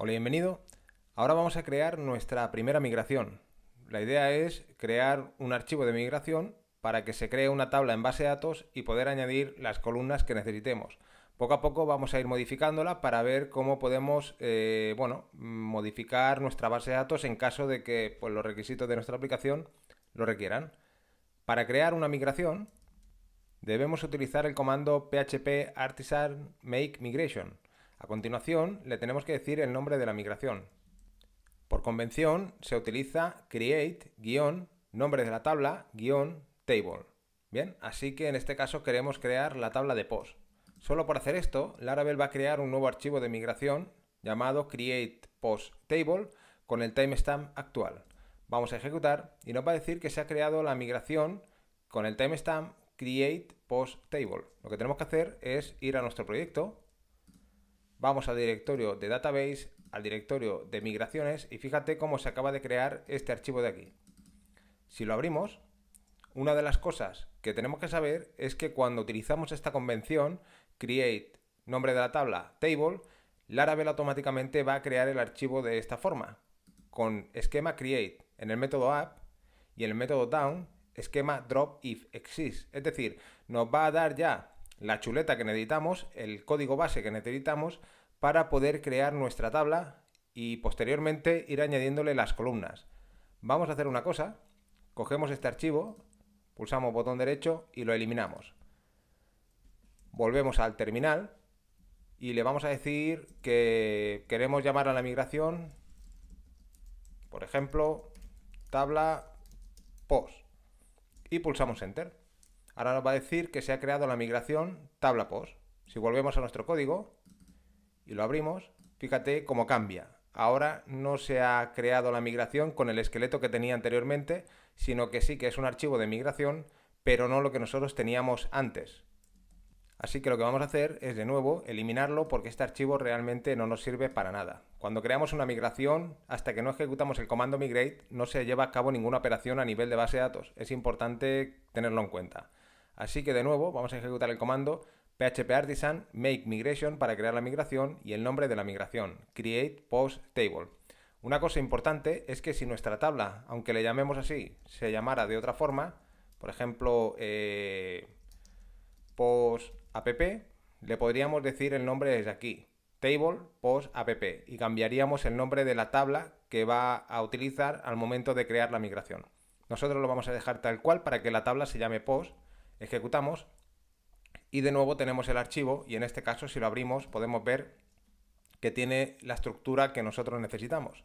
Hola, bienvenido. Ahora vamos a crear nuestra primera migración. La idea es crear un archivo de migración para que se cree una tabla en base de datos y poder añadir las columnas que necesitemos. Poco a poco vamos a ir modificándola para ver cómo podemos eh, bueno, modificar nuestra base de datos en caso de que pues, los requisitos de nuestra aplicación lo requieran. Para crear una migración debemos utilizar el comando php artisan make migration a continuación, le tenemos que decir el nombre de la migración. Por convención, se utiliza create nombre de la tabla table. Bien, así que en este caso queremos crear la tabla de post. Solo por hacer esto, Laravel va a crear un nuevo archivo de migración llamado create post table con el timestamp actual. Vamos a ejecutar y nos va a decir que se ha creado la migración con el timestamp create post table. Lo que tenemos que hacer es ir a nuestro proyecto, Vamos al directorio de database, al directorio de migraciones y fíjate cómo se acaba de crear este archivo de aquí. Si lo abrimos, una de las cosas que tenemos que saber es que cuando utilizamos esta convención, create nombre de la tabla, table, Laravel automáticamente va a crear el archivo de esta forma, con esquema create en el método up y en el método down, esquema drop if exists. Es decir, nos va a dar ya la chuleta que necesitamos, el código base que necesitamos para poder crear nuestra tabla y posteriormente ir añadiéndole las columnas. Vamos a hacer una cosa, cogemos este archivo, pulsamos botón derecho y lo eliminamos. Volvemos al terminal y le vamos a decir que queremos llamar a la migración, por ejemplo, tabla post y pulsamos Enter. Ahora nos va a decir que se ha creado la migración tabla post. Si volvemos a nuestro código y lo abrimos, fíjate cómo cambia. Ahora no se ha creado la migración con el esqueleto que tenía anteriormente, sino que sí que es un archivo de migración, pero no lo que nosotros teníamos antes. Así que lo que vamos a hacer es de nuevo eliminarlo porque este archivo realmente no nos sirve para nada. Cuando creamos una migración, hasta que no ejecutamos el comando migrate, no se lleva a cabo ninguna operación a nivel de base de datos. Es importante tenerlo en cuenta. Así que de nuevo vamos a ejecutar el comando php artisan make migration para crear la migración y el nombre de la migración, create post table. Una cosa importante es que si nuestra tabla, aunque le llamemos así, se llamara de otra forma, por ejemplo, eh, post app, le podríamos decir el nombre desde aquí, table post app, y cambiaríamos el nombre de la tabla que va a utilizar al momento de crear la migración. Nosotros lo vamos a dejar tal cual para que la tabla se llame post Ejecutamos y de nuevo tenemos el archivo y en este caso si lo abrimos podemos ver que tiene la estructura que nosotros necesitamos.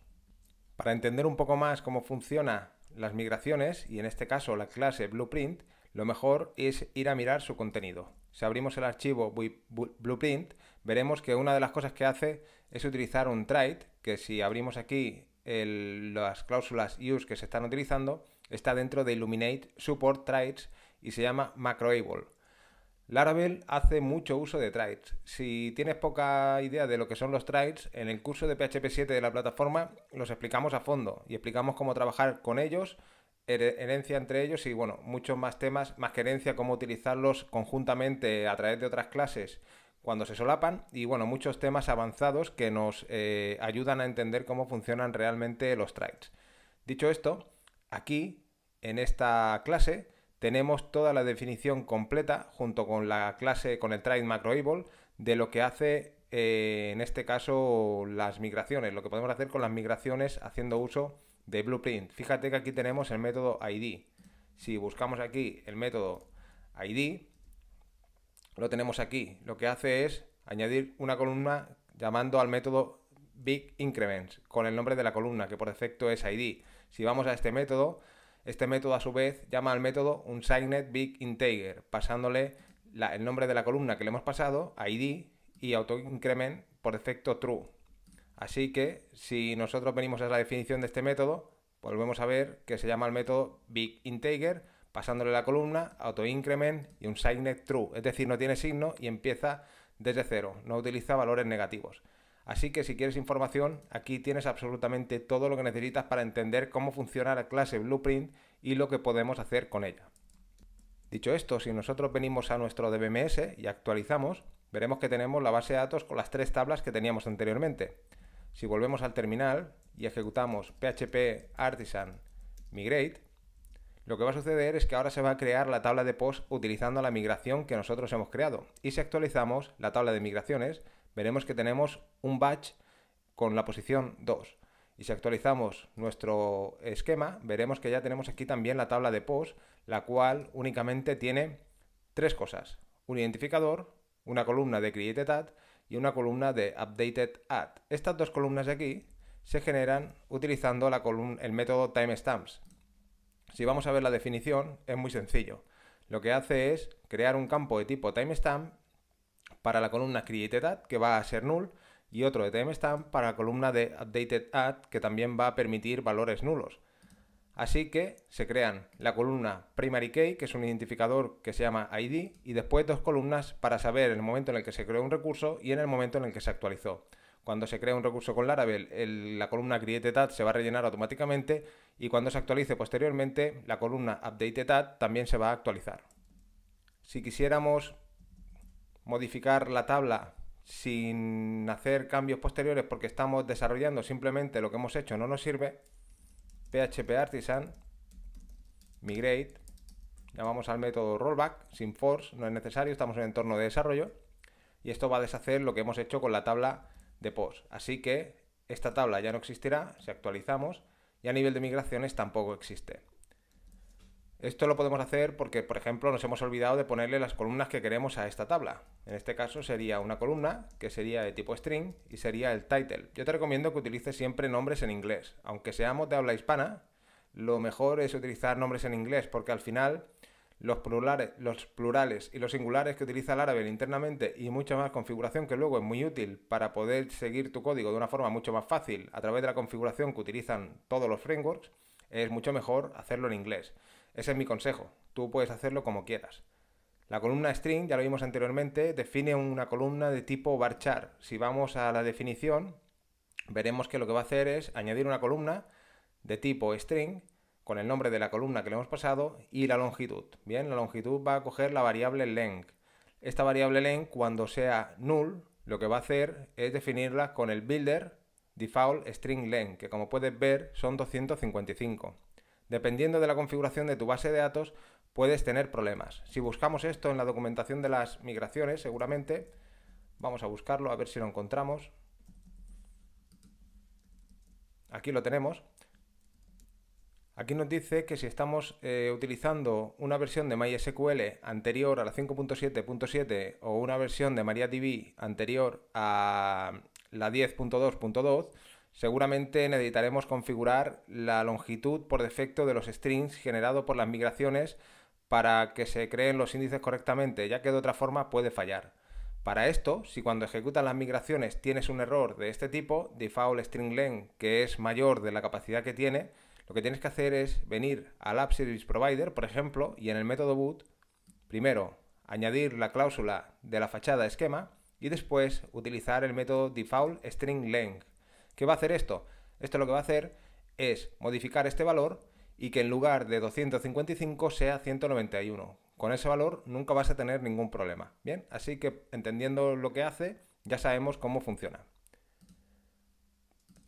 Para entender un poco más cómo funcionan las migraciones y en este caso la clase Blueprint, lo mejor es ir a mirar su contenido. Si abrimos el archivo Blueprint, veremos que una de las cosas que hace es utilizar un trite, que si abrimos aquí las cláusulas use que se están utilizando, está dentro de Illuminate Support Traits, y se llama Macroable. Laravel hace mucho uso de traits. Si tienes poca idea de lo que son los traits, en el curso de PHP 7 de la plataforma los explicamos a fondo y explicamos cómo trabajar con ellos, herencia entre ellos y bueno, muchos más temas, más que herencia, cómo utilizarlos conjuntamente a través de otras clases cuando se solapan y bueno, muchos temas avanzados que nos eh, ayudan a entender cómo funcionan realmente los traits. Dicho esto, aquí, en esta clase, tenemos toda la definición completa junto con la clase, con el trade macroable, de lo que hace eh, en este caso las migraciones, lo que podemos hacer con las migraciones haciendo uso de Blueprint. Fíjate que aquí tenemos el método ID. Si buscamos aquí el método ID, lo tenemos aquí. Lo que hace es añadir una columna llamando al método Big Increments con el nombre de la columna, que por defecto es ID. Si vamos a este método, este método a su vez llama al método un Signet Big Integer, pasándole el nombre de la columna que le hemos pasado, ID, y autoincrement por defecto true. Así que si nosotros venimos a la definición de este método, volvemos a ver que se llama el método Big Integer, pasándole la columna, autoincrement y un signet true, es decir, no tiene signo y empieza desde cero, no utiliza valores negativos. Así que si quieres información, aquí tienes absolutamente todo lo que necesitas para entender cómo funciona la clase Blueprint y lo que podemos hacer con ella. Dicho esto, si nosotros venimos a nuestro DBMS y actualizamos, veremos que tenemos la base de datos con las tres tablas que teníamos anteriormente. Si volvemos al terminal y ejecutamos php artisan migrate, lo que va a suceder es que ahora se va a crear la tabla de post utilizando la migración que nosotros hemos creado. Y si actualizamos la tabla de migraciones, veremos que tenemos un batch con la posición 2. Y si actualizamos nuestro esquema, veremos que ya tenemos aquí también la tabla de post, la cual únicamente tiene tres cosas. Un identificador, una columna de created y una columna de updatedAt. Estas dos columnas de aquí se generan utilizando la el método timestamps. Si vamos a ver la definición, es muy sencillo. Lo que hace es crear un campo de tipo timestamp para la columna created que va a ser null, y otro de TMStamp para la columna de updated que también va a permitir valores nulos. Así que se crean la columna primary key, que es un identificador que se llama ID, y después dos columnas para saber el momento en el que se creó un recurso y en el momento en el que se actualizó. Cuando se crea un recurso con Laravel, la columna created_at se va a rellenar automáticamente y cuando se actualice posteriormente, la columna updated_at también se va a actualizar. Si quisiéramos modificar la tabla sin hacer cambios posteriores porque estamos desarrollando simplemente lo que hemos hecho no nos sirve, PHP Artisan, migrate, llamamos al método rollback, sin force, no es necesario, estamos en entorno de desarrollo y esto va a deshacer lo que hemos hecho con la tabla de post. Así que esta tabla ya no existirá, si actualizamos y a nivel de migraciones tampoco existe. Esto lo podemos hacer porque, por ejemplo, nos hemos olvidado de ponerle las columnas que queremos a esta tabla. En este caso sería una columna, que sería de tipo string, y sería el title. Yo te recomiendo que utilices siempre nombres en inglés. Aunque seamos de habla hispana, lo mejor es utilizar nombres en inglés, porque al final los plurales, los plurales y los singulares que utiliza el árabe internamente y mucha más configuración que luego es muy útil para poder seguir tu código de una forma mucho más fácil a través de la configuración que utilizan todos los frameworks, es mucho mejor hacerlo en inglés. Ese es mi consejo. Tú puedes hacerlo como quieras. La columna string, ya lo vimos anteriormente, define una columna de tipo varchar. Si vamos a la definición, veremos que lo que va a hacer es añadir una columna de tipo string con el nombre de la columna que le hemos pasado y la longitud. Bien, la longitud va a coger la variable length. Esta variable length, cuando sea null, lo que va a hacer es definirla con el builder default string length, que como puedes ver son 255. Dependiendo de la configuración de tu base de datos, puedes tener problemas. Si buscamos esto en la documentación de las migraciones, seguramente, vamos a buscarlo a ver si lo encontramos. Aquí lo tenemos. Aquí nos dice que si estamos eh, utilizando una versión de MySQL anterior a la 5.7.7 o una versión de MariaDB anterior a la 10.2.2, Seguramente necesitaremos configurar la longitud por defecto de los strings generado por las migraciones para que se creen los índices correctamente, ya que de otra forma puede fallar. Para esto, si cuando ejecutas las migraciones tienes un error de este tipo, default string length, que es mayor de la capacidad que tiene, lo que tienes que hacer es venir al App Provider, por ejemplo, y en el método boot, primero añadir la cláusula de la fachada esquema y después utilizar el método default string length ¿Qué va a hacer esto? Esto lo que va a hacer es modificar este valor y que en lugar de 255 sea 191. Con ese valor nunca vas a tener ningún problema. Bien, así que entendiendo lo que hace, ya sabemos cómo funciona.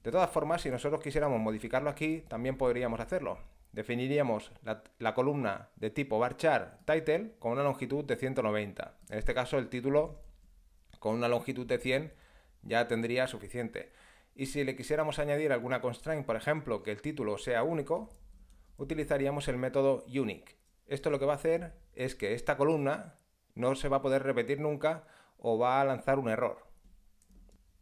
De todas formas, si nosotros quisiéramos modificarlo aquí, también podríamos hacerlo. Definiríamos la, columna de tipo varchar title con una longitud de 190. En este caso, el título con una longitud de 100 ya tendría suficiente. Y si le quisiéramos añadir alguna constraint, por ejemplo, que el título sea único, utilizaríamos el método unique. Esto lo que va a hacer es que esta columna no se va a poder repetir nunca o va a lanzar un error,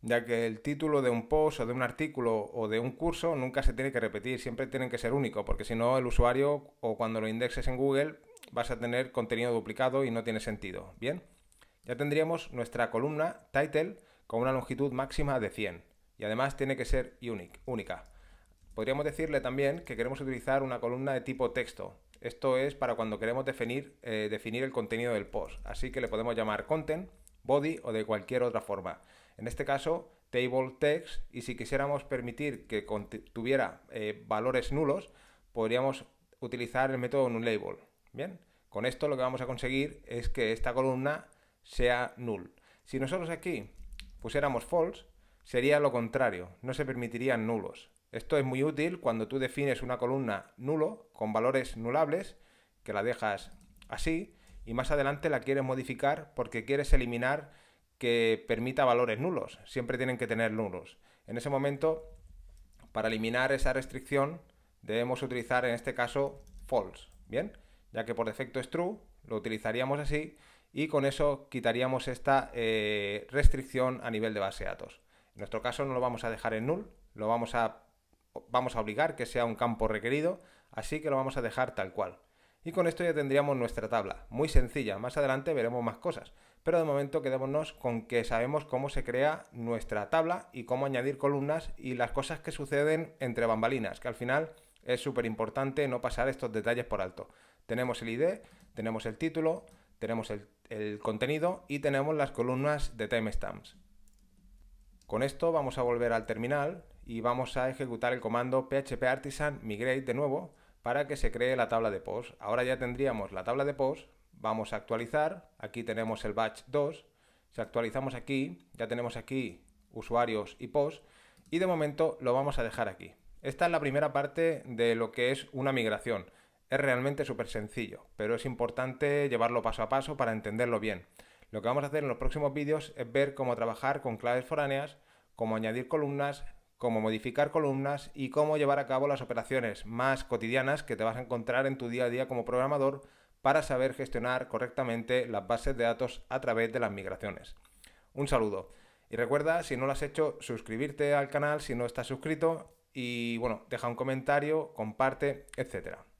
ya que el título de un post o de un artículo o de un curso nunca se tiene que repetir, siempre tienen que ser único, porque si no el usuario o cuando lo indexes en Google vas a tener contenido duplicado y no tiene sentido. Bien, ya tendríamos nuestra columna title con una longitud máxima de 100 y además tiene que ser única. Podríamos decirle también que queremos utilizar una columna de tipo texto. Esto es para cuando queremos definir, eh, definir el contenido del post. Así que le podemos llamar content, body o de cualquier otra forma. En este caso, table text. Y si quisiéramos permitir que tuviera eh, valores nulos, podríamos utilizar el método label Bien, con esto lo que vamos a conseguir es que esta columna sea null. Si nosotros aquí pusiéramos false, sería lo contrario, no se permitirían nulos. Esto es muy útil cuando tú defines una columna nulo con valores nulables, que la dejas así, y más adelante la quieres modificar porque quieres eliminar que permita valores nulos. Siempre tienen que tener nulos. En ese momento, para eliminar esa restricción, debemos utilizar en este caso false, ¿bien? Ya que por defecto es true, lo utilizaríamos así y con eso quitaríamos esta eh, restricción a nivel de base de datos nuestro caso no lo vamos a dejar en null, lo vamos a, vamos a obligar que sea un campo requerido, así que lo vamos a dejar tal cual. Y con esto ya tendríamos nuestra tabla, muy sencilla, más adelante veremos más cosas, pero de momento quedémonos con que sabemos cómo se crea nuestra tabla y cómo añadir columnas y las cosas que suceden entre bambalinas, que al final es súper importante no pasar estos detalles por alto. Tenemos el ID, tenemos el título, tenemos el, el contenido y tenemos las columnas de timestamps. Con esto vamos a volver al terminal y vamos a ejecutar el comando php artisan migrate de nuevo para que se cree la tabla de post. Ahora ya tendríamos la tabla de post, vamos a actualizar, aquí tenemos el batch 2, si actualizamos aquí, ya tenemos aquí usuarios y post y de momento lo vamos a dejar aquí. Esta es la primera parte de lo que es una migración. Es realmente súper sencillo, pero es importante llevarlo paso a paso para entenderlo bien. Lo que vamos a hacer en los próximos vídeos es ver cómo trabajar con claves foráneas, cómo añadir columnas, cómo modificar columnas y cómo llevar a cabo las operaciones más cotidianas que te vas a encontrar en tu día a día como programador para saber gestionar correctamente las bases de datos a través de las migraciones. Un saludo. Y recuerda, si no lo has hecho, suscribirte al canal si no estás suscrito y bueno, deja un comentario, comparte, etcétera.